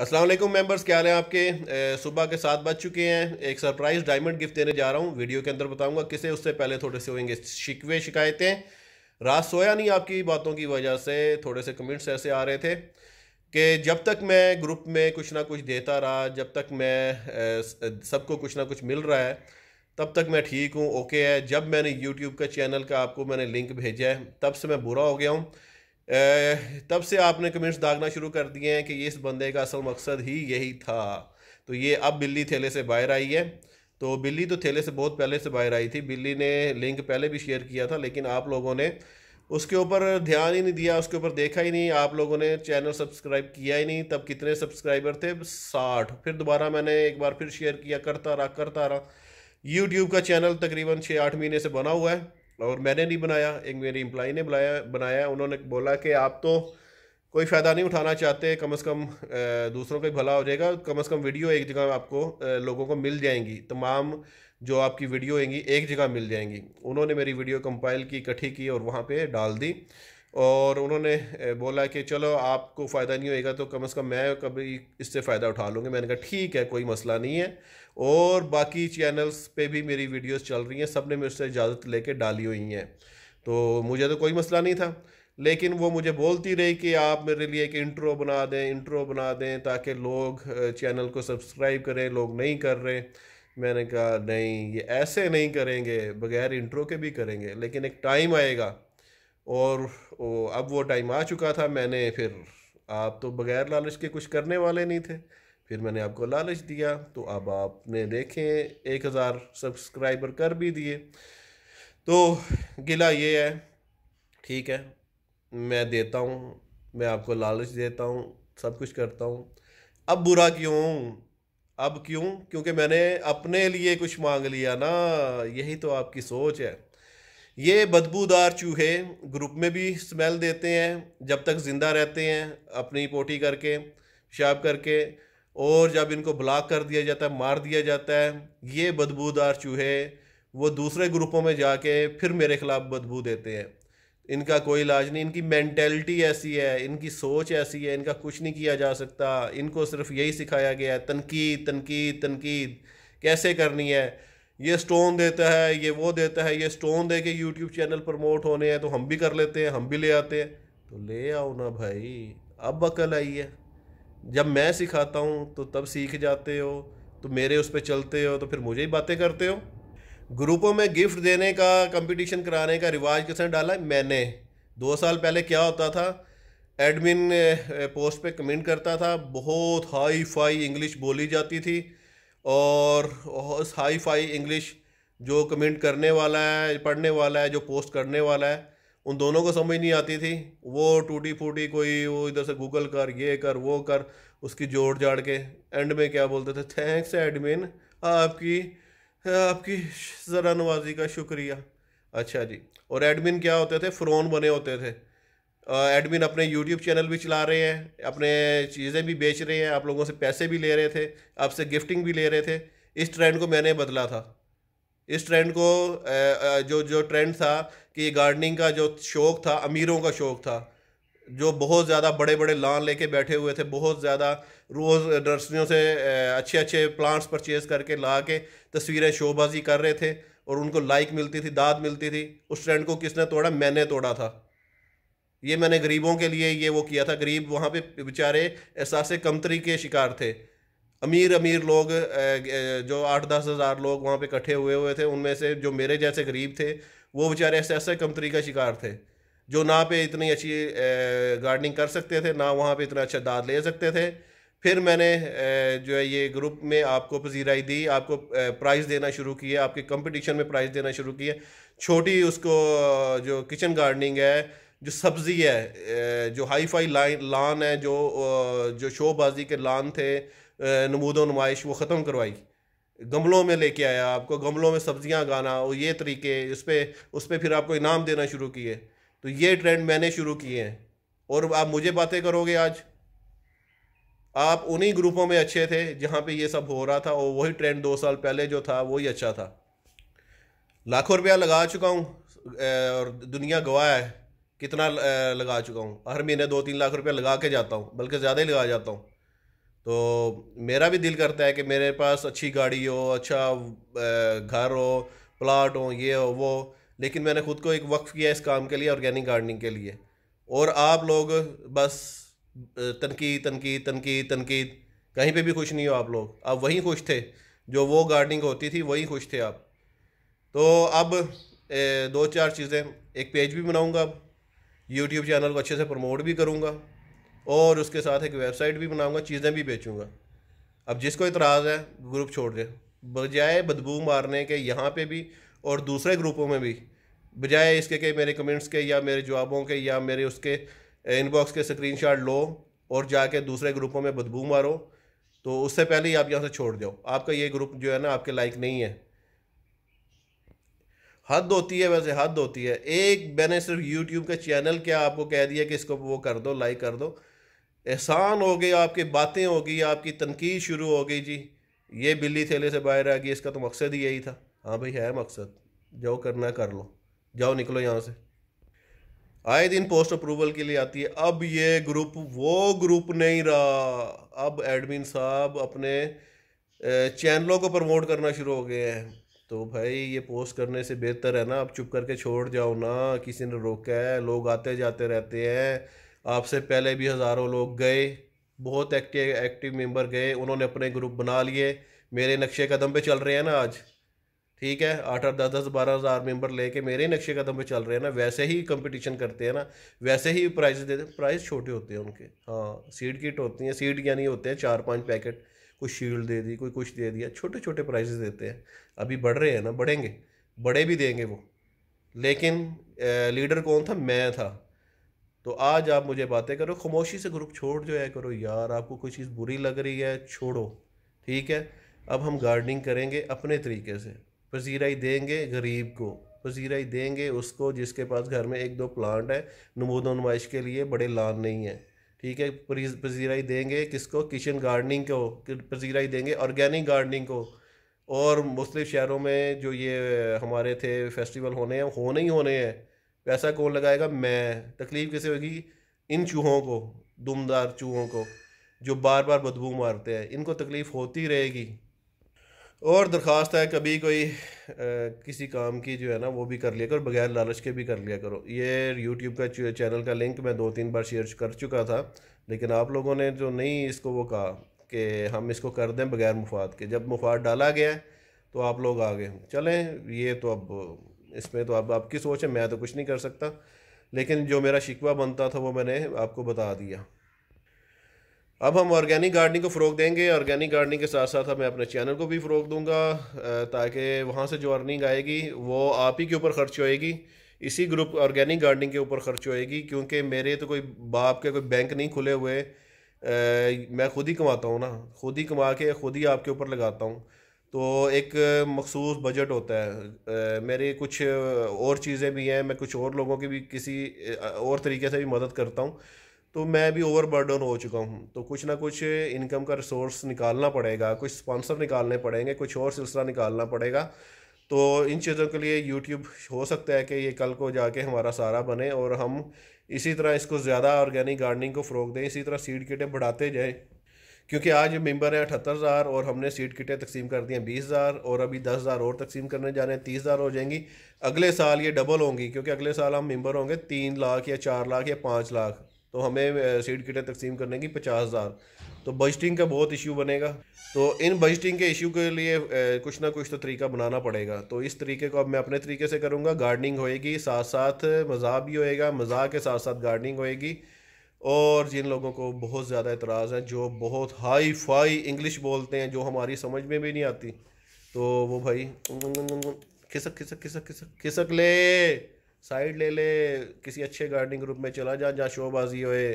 Aslam members क्या हाल है आपके सुबह के साथ बज चुके हैं एक सरप्राइज़ डायमंड गिफ्ट देने जा रहा हूँ वीडियो के अंदर बताऊँगा किसे उससे पहले थोड़े से होंगे शिकवे शिकायतें रात सोया नहीं आपकी बातों की वजह से थोड़े से कमेंट्स ऐसे आ रहे थे कि जब तक मैं ग्रुप में कुछ ना कुछ देता रहा जब तक मैं सबको कुछ ना कुछ मिल रहा है तब तक मैं ठीक हूँ ओके है जब मैंने यूट्यूब का चैनल का आपको मैंने लिंक भेजा है तब से मैं बुरा हो गया हूँ तब से आपने कमेंट्स दागना शुरू कर दिए हैं कि ये इस बंदे का असल मकसद ही यही था तो ये अब बिल्ली थैले से बाहर आई है तो बिल्ली तो थैले से बहुत पहले से बाहर आई थी बिल्ली ने लिंक पहले भी शेयर किया था लेकिन आप लोगों ने उसके ऊपर ध्यान ही नहीं दिया उसके ऊपर देखा ही नहीं आप लोगों ने चैनल सब्सक्राइब किया ही नहीं तब कितने सब्सक्राइबर थे साठ फिर दोबारा मैंने एक बार फिर शेयर किया करता रहा करता रहा यूट्यूब का चैनल तकरीबन छः आठ महीने से बना हुआ है और मैंने नहीं बनाया एक मेरी इम्प्लाई ने बुलाया बनाया उन्होंने बोला कि आप तो कोई फ़ायदा नहीं उठाना चाहते कम अज़ कम दूसरों का भी भला हो जाएगा कम अज़ कम वीडियो एक जगह आपको लोगों को मिल जाएंगी तमाम जो आपकी वीडियो होंगी एक जगह मिल जाएंगी उन्होंने मेरी वीडियो कंपाइल की इकट्ठी की और वहाँ पे डाल दी और उन्होंने बोला कि चलो आपको फ़ायदा नहीं होएगा तो कम से कम मैं कभी इससे फ़ायदा उठा लूँगी मैंने कहा ठीक है कोई मसला नहीं है और बाकी चैनल्स पे भी मेरी वीडियोस चल रही हैं सब ने मुझसे इजाज़त लेके डाली हुई हैं तो मुझे तो कोई मसला नहीं था लेकिन वो मुझे बोलती रही कि आप मेरे लिए एक इंट्रो बना दें इंट्रो बना दें ताकि लोग चैनल को सब्सक्राइब करें लोग नहीं कर रहे मैंने कहा नहीं ये ऐसे नहीं करेंगे बगैर इंट्रो के भी करेंगे लेकिन एक टाइम आएगा और अब वो टाइम आ चुका था मैंने फिर आप तो बग़ैर लालच के कुछ करने वाले नहीं थे फिर मैंने आपको लालच दिया तो अब आपने देखें एक हज़ार सब्सक्राइबर कर भी दिए तो गिला ये है ठीक है मैं देता हूँ मैं आपको लालच देता हूँ सब कुछ करता हूँ अब बुरा क्यों अब क्यों क्योंकि मैंने अपने लिए कुछ मांग लिया ना यही तो आपकी सोच है ये बदबूदार चूहे ग्रुप में भी स्मेल देते हैं जब तक ज़िंदा रहते हैं अपनी पोटी करके पेशाब करके और जब इनको ब्लॉक कर दिया जाता है मार दिया जाता है ये बदबूदार चूहे वो दूसरे ग्रुपों में जाके फिर मेरे ख़िलाफ़ बदबू देते हैं इनका कोई इलाज नहीं इनकी मैंटेलिटी ऐसी है इनकी सोच ऐसी है इनका कुछ नहीं किया जा सकता इनको सिर्फ यही सिखाया गया है तनकीद तनकीद तनकीद कैसे करनी है ये स्टोन देता है ये वो देता है ये स्टोन दे के यूट्यूब चैनल प्रमोट होने हैं तो हम भी कर लेते हैं हम भी ले आते हैं तो ले आओ ना भाई अब अकल आई है जब मैं सिखाता हूँ तो तब सीख जाते हो तो मेरे उस पर चलते हो तो फिर मुझे ही बातें करते हो ग्रुपों में गिफ्ट देने का कंपटीशन कराने का रिवाज किसने डाला मैंने दो साल पहले क्या होता था एडमिन पोस्ट eh, पे कमेंट करता था बहुत हाई फाई इंग्लिश बोली जाती थी और हाई फाई इंग्लिश जो कमेंट करने वाला है पढ़ने वाला है जो पोस्ट करने वाला है उन दोनों को समझ नहीं आती थी वो टूटी फूटी कोई वो इधर से गूगल कर ये कर वो कर उसकी जोड़ जाड़ के एंड में क्या बोलते थे थैंक्स एडमिन आपकी आपकी ज़रा नवाजी का शुक्रिया अच्छा जी और एडमिन क्या होते थे फ़्रोन बने होते थे एडमिन अपने यूट्यूब चैनल भी चला रहे हैं अपने चीज़ें भी बेच रहे हैं आप लोगों से पैसे भी ले रहे थे आपसे गिफ्टिंग भी ले रहे थे इस ट्रेंड को मैंने बदला था इस ट्रेंड को जो जो ट्रेंड था कि गार्डनिंग का जो शौक़ था अमीरों का शौक़ था जो बहुत ज़्यादा बड़े बड़े लान लेके बैठे हुए थे बहुत ज़्यादा रोज़ नर्सरियों से अच्छे अच्छे प्लांट्स परचेज़ करके ला के तस्वीरें शोबाजी कर रहे थे और उनको लाइक मिलती थी दाद मिलती थी उस ट्रेंड को किसने तोड़ा मैंने तोड़ा था ये मैंने गरीबों के लिए ये वो किया था गरीब वहाँ पे बेचारे एहसास कमतरी के शिकार थे अमीर अमीर लोग जो आठ दस हज़ार लोग वहाँ पे इकट्ठे हुए हुए थे उनमें से जो मेरे जैसे गरीब थे वो बेचारे एहसास कमतरी का शिकार थे जो ना पे इतनी अच्छी गार्डनिंग कर सकते थे ना वहाँ पे इतना अच्छा दाद ले सकते थे फिर मैंने जो है ये ग्रुप में आपको पजीराई दी आपको प्राइज़ देना शुरू किए आपके कंपटीशन में प्राइज़ देना शुरू किए छोटी उसको जो किचन गार्डनिंग है जो सब्ज़ी है जो हाई फाई लाइन लान है जो जो शोबाजी के लान थे नमूद नुमाइश वो ख़त्म करवाई गमलों में लेके आया आपको गमलों में सब्जियां गाना और ये तरीके उस पर उस पर फिर आपको इनाम देना शुरू किए तो ये ट्रेंड मैंने शुरू किए हैं और आप मुझे बातें करोगे आज आप उन्हीं ग्रुपों में अच्छे थे जहाँ पे ये सब हो रहा था और वही ट्रेंड दो साल पहले जो था वही अच्छा था लाखों रुपया लगा चुका हूँ और दुनिया गवाह है कितना लगा चुका हूँ हर महीने दो तीन लाख रुपया लगा के जाता हूँ बल्कि ज़्यादा ही लगा जाता हूँ तो मेरा भी दिल करता है कि मेरे पास अच्छी गाड़ी हो अच्छा घर हो प्लाट हो ये हो वो लेकिन मैंने ख़ुद को एक वक्फ़ किया इस काम के लिए ऑर्गेनिक गार्डनिंग के लिए और आप लोग बस तनकी तनकी तनकी तनकी कहीं पे भी खुश नहीं हो आप लोग आप वहीं खुश थे जो वो गार्डनिंग होती थी वहीं खुश थे आप तो अब ए, दो चार चीज़ें एक पेज भी बनाऊँगा अब यूट्यूब चैनल को अच्छे से प्रमोट भी करूँगा और उसके साथ एक वेबसाइट भी बनाऊँगा चीज़ें भी बेचूँगा अब जिसको इतराज़ है ग्रुप छोड़ दे बजाय बदबू मारने के यहाँ पे भी और दूसरे ग्रुपों में भी बजाय इसके के मेरे कमेंट्स के या मेरे जवाबों के या मेरे उसके इनबॉक्स के स्क्रीनशॉट लो और जाके दूसरे ग्रुपों में बदबू मारो तो उससे पहले ही आप यहाँ से छोड़ दो आपका ये ग्रुप जो है ना आपके लाइक नहीं है हद होती है वैसे हद होती है एक मैंने सिर्फ यूट्यूब के चैनल क्या आपको कह दिया कि इसको वो कर दो लाइक कर दो एहसान हो गई आपकी बातें हो गई आपकी तनकीद शुरू हो गई जी ये बिल्ली थैले से बाहर आ गई इसका तो मकसद ही यही था हाँ भाई है मकसद जाओ करना कर लो जाओ निकलो यहाँ से आए दिन पोस्ट अप्रूवल के लिए आती है अब ये ग्रुप वो ग्रुप नहीं रहा अब एडमिन साहब अपने चैनलों को प्रमोट करना शुरू हो गए हैं तो भाई ये पोस्ट करने से बेहतर है ना आप चुप करके छोड़ जाओ ना किसी ने रोका है लोग आते जाते रहते हैं आपसे पहले भी हज़ारों लोग गए बहुत एक्टिव एक्टिव मेंबर गए उन्होंने अपने ग्रुप बना लिए मेरे नक्शे कदम पे चल रहे हैं ना आज ठीक है आठ आठ दस दस बारह हज़ार ले लेके मेरे नक्शे कदम पे चल रहे हैं ना वैसे ही कंपटीशन करते हैं ना वैसे ही प्राइज़ देते प्राइज़ छोटे होते हैं उनके हाँ सीड किट होती हैं सीड यानी होते हैं चार पाँच पैकेट कोई शील्ड दे दी कोई कुछ दे दिया छोटे छोटे प्राइजेस देते हैं अभी बढ़ रहे हैं ना बढ़ेंगे बड़े भी देंगे वो लेकिन लीडर कौन था मैं था तो आज आप मुझे बातें करो खामोशी से ग्रुप छोड़ जो है करो यार आपको कोई चीज़ बुरी लग रही है छोड़ो ठीक है अब हम गार्डनिंग करेंगे अपने तरीके से पजीराई देंगे गरीब को पजीराई देंगे उसको जिसके पास घर में एक दो प्लांट है नमोदो नुमाइश के लिए बड़े लान नहीं है ठीक है पजीराई देंगे किसको किचन गार्डनिंग को पजीराई देंगे ऑर्गेनिक गार्डनिंग को और मुख्तलिफ शहरों में जो ये हमारे थे फेस्टिवल होने हैं होने ही होने हैं पैसा कौन लगाएगा मैं तकलीफ़ कैसे होगी इन चूहों को दुमदार चूहों को जो बार बार बदबू मारते हैं इनको तकलीफ़ होती रहेगी और दरख्वास्त है कभी कोई आ, किसी काम की जो है ना वो भी कर लिया करो बगैर लालच के भी कर लिया करो ये यूट्यूब का चैनल का लिंक मैं दो तीन बार शेयर कर चुका था लेकिन आप लोगों ने जो नहीं इसको वो कहा कि हम इसको कर दें बगैर मुफाद के जब मुफाद डाला गया तो आप लोग आ गए चलें ये तो अब इसमें तो अब आपकी सोच है मैं तो कुछ नहीं कर सकता लेकिन जो मेरा शिकवा बनता था वो मैंने आपको बता दिया अब हम ऑर्गेनिक गार्डनिंग को फ़रोग देंगे ऑर्गेनिक गार्डनिंग के साथ साथ मैं अपने चैनल को भी फ़रोग दूंगा ताकि वहाँ से जो अर्निंग आएगी वो आप ही के ऊपर खर्च होएगी इसी ग्रुप ऑर्गेनिक गार्डनिंग के ऊपर खर्च होएगी क्योंकि मेरे तो कोई बाप के कोई बैंक नहीं खुले हुए आ, मैं खुद ही कमाता हूँ ना खुद ही कमा के खुद ही आपके ऊपर लगाता हूँ तो एक मखसूस बजट होता है मेरे कुछ और चीज़ें भी हैं मैं कुछ और लोगों की भी किसी और तरीके से भी मदद करता हूँ तो मैं भी ओवरबर्डन हो चुका हूँ तो कुछ ना कुछ इनकम का रिसोर्स निकालना पड़ेगा कुछ स्पॉन्सर निकालने पड़ेंगे कुछ और सिलसिला निकालना पड़ेगा तो इन चीज़ों के लिए यूट्यूब हो सकता है कि ये कल को जाके हमारा सारा बने और हम इसी तरह इसको ज़्यादा ऑर्गेनिक गार्डनिंग को फ़रोग दें इसी तरह सीड किटें बढ़ाते जाएँ क्योंकि आज मेंबर हैं अठहत्तर हज़ार और हमने सीट किटें तकसीम कर दी हैं बीस हज़ार और अभी दस हज़ार और तकसीम करने जा रहे हैं तीस हज़ार हो जाएंगी अगले साल ये डबल होंगी क्योंकि अगले साल हम मेंबर होंगे तीन लाख या चार लाख या पाँच लाख तो हमें सीड किटें तकसीम करने की पचास हज़ार तो बजटिंग का बहुत इशू बनेगा तो इन बजटिंग के इशू के लिए कुछ ना कुछ तो तरीका बनाना पड़ेगा तो इस तरीके को अब मैं अपने तरीके से करूँगा गार्डनिंग होएगी साथ साथ मज़ा भी होएगा मज़ा के साथ साथ गार्डनिंग होएगी और जिन लोगों को बहुत ज़्यादा एतराज़ हैं जो बहुत हाई फाई इंग्लिश बोलते हैं जो हमारी समझ में भी नहीं आती तो वो भाई खिसक खिसक खिसक खिसक खिसक ले साइड ले ले किसी अच्छे गार्डनिंग ग्रुप में चला जा जहाँ शोबाजी होए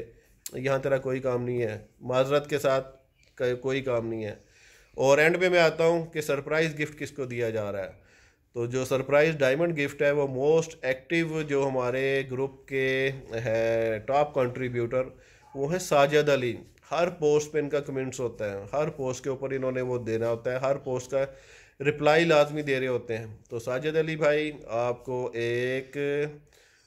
यहाँ तेरा कोई काम नहीं है माजरत के साथ कोई काम नहीं है और एंड पे मैं आता हूँ कि सरप्राइज़ गिफ्ट किसको दिया जा रहा है तो जो सरप्राइज़ डायमंड गिफ्ट है वो मोस्ट एक्टिव जो हमारे ग्रुप के है टॉप कंट्रीब्यूटर वो है साजिद अली हर पोस्ट पे इनका कमेंट्स होता है हर पोस्ट के ऊपर इन्होंने वो देना होता है हर पोस्ट का रिप्लाई लाजमी दे रहे होते हैं तो साजिद अली भाई आपको एक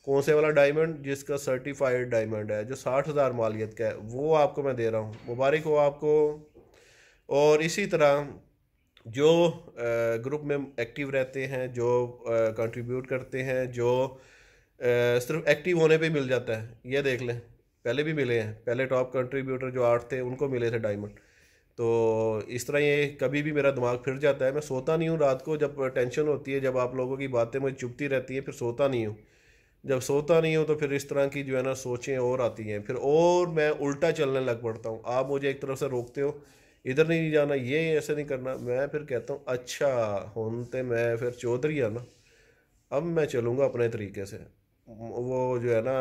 कौन से वाला डायमंड जिसका सर्टिफाइड डायमंड है जो साठ हज़ार मालियत का है वो आपको मैं दे रहा हूँ मुबारक हो आपको और इसी तरह जो ग्रुप में एक्टिव रहते हैं जो कंट्रीब्यूट करते हैं जो सिर्फ एक्टिव होने पे मिल जाता है ये देख लें पहले भी मिले हैं पहले टॉप कंट्रीब्यूटर जो आठ थे उनको मिले थे डायमंड तो इस तरह ये कभी भी मेरा दिमाग फिर जाता है मैं सोता नहीं हूँ रात को जब टेंशन होती है जब आप लोगों की बातें मुझे चुपती रहती हैं फिर सोता नहीं हूँ जब सोता नहीं हूँ तो फिर इस तरह की जो है ना सोचें और आती हैं फिर और मैं उल्टा चलने लग पड़ता हूँ आप मुझे एक तरफ से रोकते हो इधर नहीं जाना ये ऐसे नहीं करना मैं फिर कहता हूँ अच्छा होनते तो मैं फिर चौधरी आना हाँ ना अब मैं चलूँगा अपने तरीके से वो जो है ना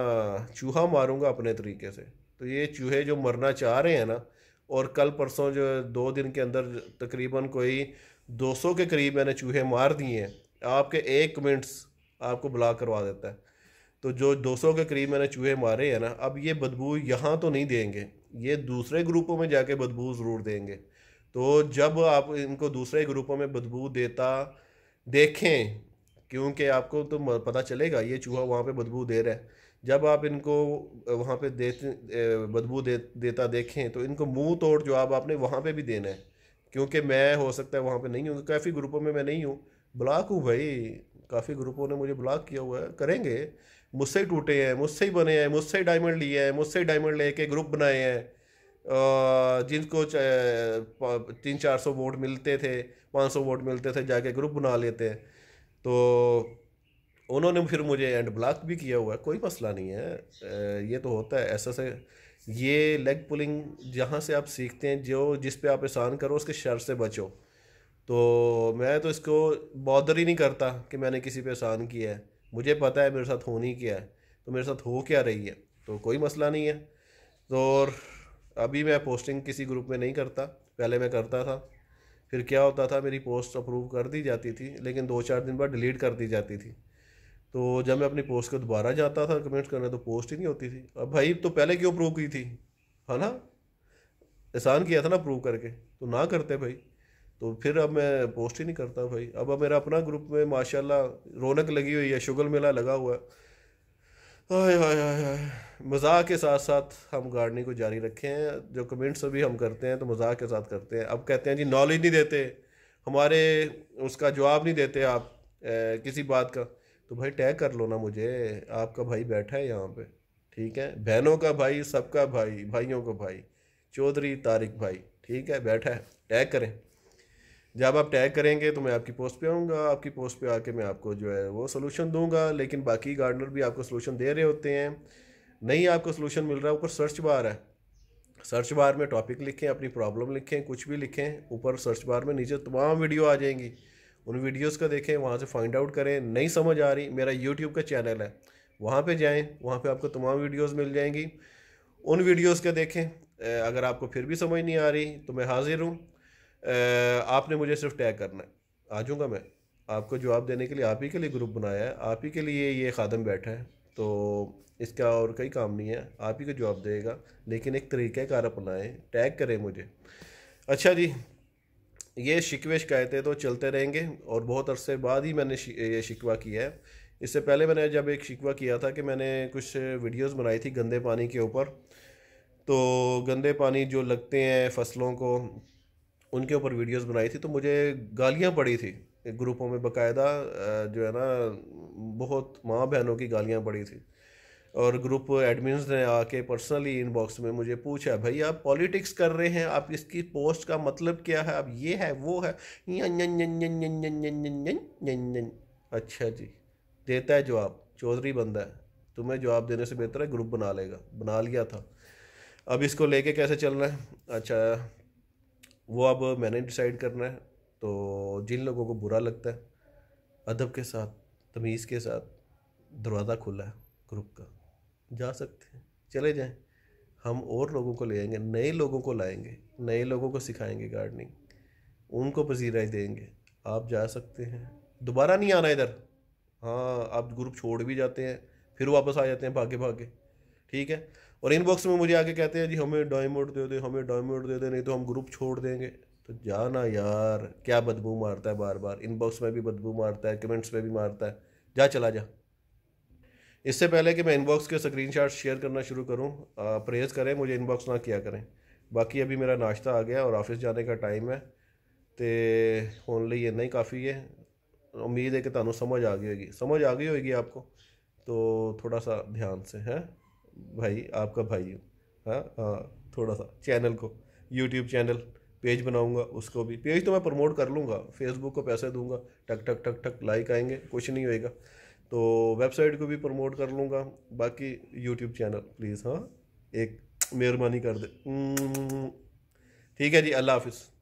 चूहा मारूँगा अपने तरीके से तो ये चूहे जो मरना चाह रहे हैं ना और कल परसों जो दो दिन के अंदर तकरीबन कोई 200 के करीब मैंने चूहे मार दिए हैं आपके एक मिनट्स आपको ब्लॉक करवा देता है तो जो 200 के करीब मैंने चूहे मारे हैं ना अब ये बदबू यहाँ तो नहीं देंगे ये दूसरे ग्रुपों में जाके बदबू ज़रूर देंगे तो जब आप इनको दूसरे ग्रुपों में बदबू देता देखें क्योंकि आपको तो पता चलेगा ये चूहा वहाँ पे बदबू दे रहा है जब आप इनको वहाँ पे देते बदबू दे देता देखें तो इनको मुंह तोड़ जवाब आपने वहाँ पे भी देना है क्योंकि मैं हो सकता है वहाँ पे नहीं हूँ काफ़ी ग्रुपों में मैं नहीं हूँ ब्लॉक हूँ भाई काफ़ी ग्रुपों ने मुझे ब्लॉक किया हुआ है करेंगे मुझसे ही टूटे हैं मुझसे ही बने हैं मुझसे ही डायमंड लिए हैं मुझसे ही डायमंड लेके ग्रुप बनाए हैं जिनको तीन चार सौ वोट मिलते थे पाँच सौ वोट मिलते थे जाके ग्रुप बना लेते हैं तो उन्होंने फिर मुझे एंड ब्लॉक भी किया हुआ है कोई मसला नहीं है ये तो होता है ऐसा से ये लेग पुलिंग जहाँ से आप सीखते हैं जो जिस पे आप एहसान करो उसके शर से बचो तो मैं तो इसको बॉदर ही नहीं करता कि मैंने किसी पे एहसान किया है मुझे पता है मेरे साथ होनी क्या है तो मेरे साथ हो क्या रही है तो कोई मसला नहीं है तो और अभी मैं पोस्टिंग किसी ग्रुप में नहीं करता पहले मैं करता था फिर क्या होता था मेरी पोस्ट अप्रूव कर दी जाती थी लेकिन दो चार दिन बाद डिलीट कर दी जाती थी तो जब मैं अपनी पोस्ट को दोबारा जाता था कमेंट्स करने तो पोस्ट ही नहीं होती थी अब भाई तो पहले क्यों प्रूव की थी है ना एहसान किया था ना प्रूव करके तो ना करते भाई तो फिर अब मैं पोस्ट ही नहीं करता भाई अब अब मेरा अपना ग्रुप में माशाल्लाह रौनक लगी हुई है शुगर मेला लगा हुआ है हाय हाय हाय मज़ाक के साथ साथ हम गार्डनिंग को जारी रखे हैं जो कमेंट्स अभी हम करते हैं तो मज़ाक के साथ करते हैं अब कहते हैं जी नॉलेज नहीं देते हमारे उसका जवाब नहीं देते आप ए, किसी बात का तो भाई टैग कर लो ना मुझे आपका भाई बैठा है यहाँ पे ठीक है बहनों का भाई सबका भाई भाइयों का भाई चौधरी तारिक भाई ठीक है बैठा है टैग करें जब आप टैग करेंगे तो मैं आपकी पोस्ट पे आऊँगा आपकी पोस्ट पे आके मैं आपको जो है वो सोल्यूशन दूंगा लेकिन बाकी गार्डनर भी आपको सोल्यूशन दे रहे होते हैं नहीं आपको सोल्यूशन मिल रहा है ऊपर सर्च बार है सर्च बार में टॉपिक लिखें अपनी प्रॉब्लम लिखें कुछ भी लिखें ऊपर सर्च बार में नीचे तमाम वीडियो आ जाएंगी उन वीडियोस को देखें वहाँ से फाइंड आउट करें नहीं समझ आ रही मेरा यूट्यूब का चैनल है वहाँ पे जाएं वहाँ पे आपको तमाम वीडियोस मिल जाएंगी उन वीडियोस का देखें अगर आपको फिर भी समझ नहीं आ रही तो मैं हाजिर हूँ आपने मुझे सिर्फ टैग करना है आ जाऊँगा मैं आपको जवाब देने के लिए आप ही के लिए ग्रुप बनाया है आप ही के लिए ये खादम बैठा है तो इसका और कई काम नहीं है आप ही को जवाब देगा लेकिन एक तरीक़ाकार अपनाएं टैग करें मुझे अच्छा जी ये शिकवे शिकायतें तो चलते रहेंगे और बहुत अरसे बाद ही मैंने ये शिकवा किया है इससे पहले मैंने जब एक शिकवा किया था कि मैंने कुछ वीडियोस बनाई थी गंदे पानी के ऊपर तो गंदे पानी जो लगते हैं फसलों को उनके ऊपर वीडियोस बनाई थी तो मुझे गालियाँ पड़ी थी ग्रुपों में बकायदा जो है ना बहुत माँ बहनों की गालियाँ पड़ी थी और ग्रुप एडमिन्स ने आके पर्सनली इनबॉक्स में मुझे पूछा भाई आप पॉलिटिक्स कर रहे हैं आप इसकी पोस्ट का मतलब क्या है आप ये है वो है अच्छा जी देता है जवाब चौधरी बंदा है तुम्हें जवाब देने से बेहतर है ग्रुप बना लेगा बना लिया था अब इसको लेके कैसे चलना है अच्छा वो अब मैंने डिसाइड करना है तो जिन लोगों को बुरा लगता है अदब के साथ तमीज़ के साथ दरवाज़ा खुला है ग्रुप का जा सकते हैं चले जाएं हम और लोगों को ले आएंगे नए लोगों को लाएंगे नए लोगों को सिखाएंगे गार्डनिंग उनको पसीराई देंगे आप जा सकते हैं दोबारा नहीं आना इधर हाँ आप ग्रुप छोड़ भी जाते हैं फिर वापस आ जाते हैं भागे भागे ठीक है और इनबॉक्स में मुझे आके कहते हैं जी हमें डॉयमोट दे दे हमें डॉयमोट दे दे नहीं तो हम ग्रुप छोड़ देंगे तो जाना यार क्या बदबू मारता है बार बार इनबॉक्स में भी बदबू मारता है कमेंट्स में भी मारता है जा चला जा इससे पहले कि मैं इनबॉक्स के स्क्रीनशॉट शेयर करना शुरू करूँ प्रेज़ करें मुझे इनबॉक्स ना किया करें बाकी अभी मेरा नाश्ता आ गया और ऑफिस जाने का टाइम है तो होने लिए इन्ना ही काफ़ी है उम्मीद है कि तहु समझ आ गई होगी समझ आ गई होगी आपको तो थोड़ा सा ध्यान से है भाई आपका भाई हूँ हाँ हाँ थोड़ा सा चैनल को यूट्यूब चैनल पेज बनाऊंगा उसको भी पेज तो मैं प्रमोट कर लूँगा फेसबुक को पैसे दूंगा टक टक टक टक लाइक आएंगे कुछ नहीं होएगा तो वेबसाइट को भी प्रमोट कर लूँगा बाकी यूट्यूब चैनल प्लीज़ हाँ एक मेहरबानी कर दे हम्म। ठीक है जी अल्लाह हाफिज़